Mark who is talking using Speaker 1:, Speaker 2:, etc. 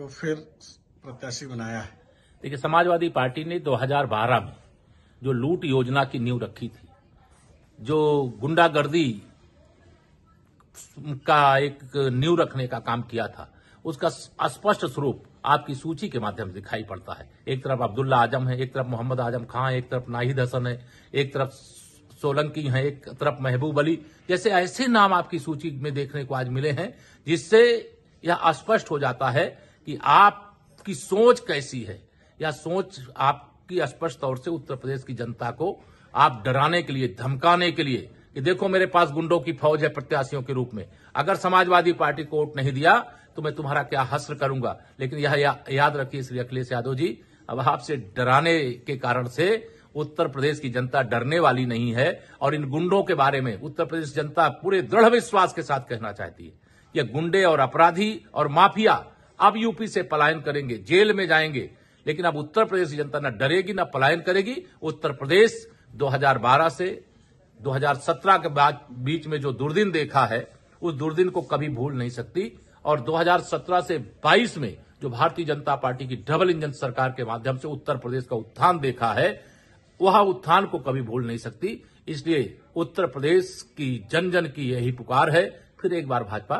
Speaker 1: को फिर प्रत्याशी बनाया है देखिए समाजवादी पार्टी ने 2012 में जो लूट योजना की नींव रखी थी जो गुंडागर्दी का एक नींव रखने का काम किया था उसका स्पष्ट स्वरूप आपकी सूची के माध्यम से दिखाई पड़ता है एक तरफ अब्दुल्ला आजम है एक तरफ मोहम्मद आजम खां एक तरफ नाहिद हसन है एक तरफ सोलंकी है एक तरफ महबूब अली जैसे ऐसे नाम आपकी सूची में देखने को आज मिले हैं जिससे यह स्पष्ट हो जाता है कि आपकी सोच कैसी है या सोच आपकी स्पष्ट तौर से उत्तर प्रदेश की जनता को आप डराने के लिए धमकाने के लिए कि देखो मेरे पास गुंडों की फौज है प्रत्याशियों के रूप में अगर समाजवादी पार्टी को वोट नहीं दिया तो मैं तुम्हारा क्या हस्र करूंगा लेकिन यह या, याद रखिए श्री अखिलेश यादव जी अब आपसे डराने के कारण से उत्तर प्रदेश की जनता डरने वाली नहीं है और इन गुंडों के बारे में उत्तर प्रदेश जनता पूरे दृढ़ विश्वास के साथ कहना चाहती है यह गुंडे और अपराधी और माफिया अब यूपी से पलायन करेंगे जेल में जाएंगे लेकिन अब उत्तर प्रदेश की जनता न डरेगी न पलायन करेगी उत्तर प्रदेश 2012 से 2017 के बाद बीच में जो दुर्दिन देखा है उस दुर्दिन को कभी भूल नहीं सकती और 2017 से 22 में जो भारतीय जनता पार्टी की डबल इंजन सरकार के माध्यम से उत्तर प्रदेश का उत्थान देखा है वह उत्थान को कभी भूल नहीं सकती इसलिए उत्तर प्रदेश की जन जन की यही पुकार है फिर एक बार भाजपा